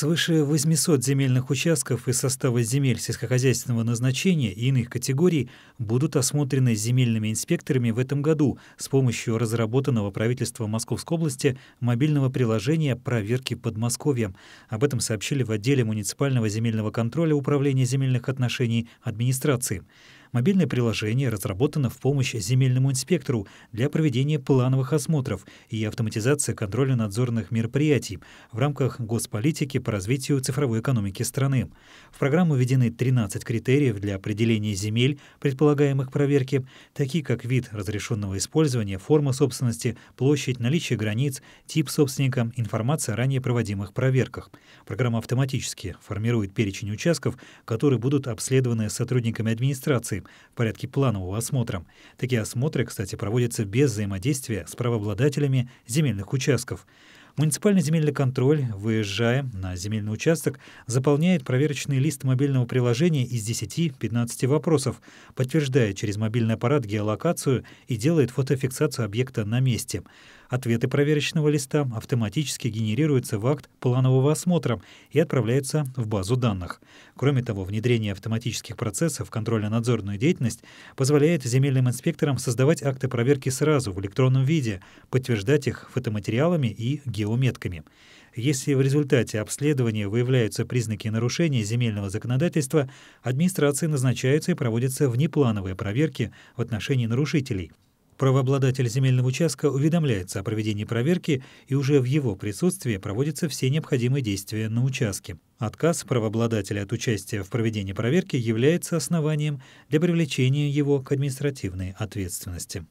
Свыше 800 земельных участков из состава земель сельскохозяйственного назначения и иных категорий будут осмотрены земельными инспекторами в этом году с помощью разработанного правительства Московской области мобильного приложения «Проверки Подмосковья». Об этом сообщили в отделе муниципального земельного контроля Управления земельных отношений администрации. Мобильное приложение разработано в помощь земельному инспектору для проведения плановых осмотров и автоматизации контроля надзорных мероприятий в рамках госполитики по развитию цифровой экономики страны. В программу введены 13 критериев для определения земель, предполагаемых проверки, такие как вид разрешенного использования, форма собственности, площадь, наличие границ, тип собственника, информация о ранее проводимых проверках. Программа автоматически формирует перечень участков, которые будут обследованы сотрудниками администрации, инспекции в порядке планового осмотра. Такие осмотры, кстати, проводятся без взаимодействия с правообладателями земельных участков. Муниципальный земельный контроль, выезжая на земельный участок, заполняет проверочный лист мобильного приложения из 10-15 вопросов, подтверждая через мобильный аппарат геолокацию и делает фотофиксацию объекта на месте. Ответы проверочного листа автоматически генерируются в акт планового осмотра и отправляются в базу данных. Кроме того, внедрение автоматических процессов контрольно-надзорную деятельность позволяет земельным инспекторам создавать акты проверки сразу в электронном виде, подтверждать их фотоматериалами и геометками. Если в результате обследования выявляются признаки нарушения земельного законодательства, администрации назначаются и проводятся внеплановые проверки в отношении нарушителей – Правообладатель земельного участка уведомляется о проведении проверки и уже в его присутствии проводятся все необходимые действия на участке. Отказ правообладателя от участия в проведении проверки является основанием для привлечения его к административной ответственности.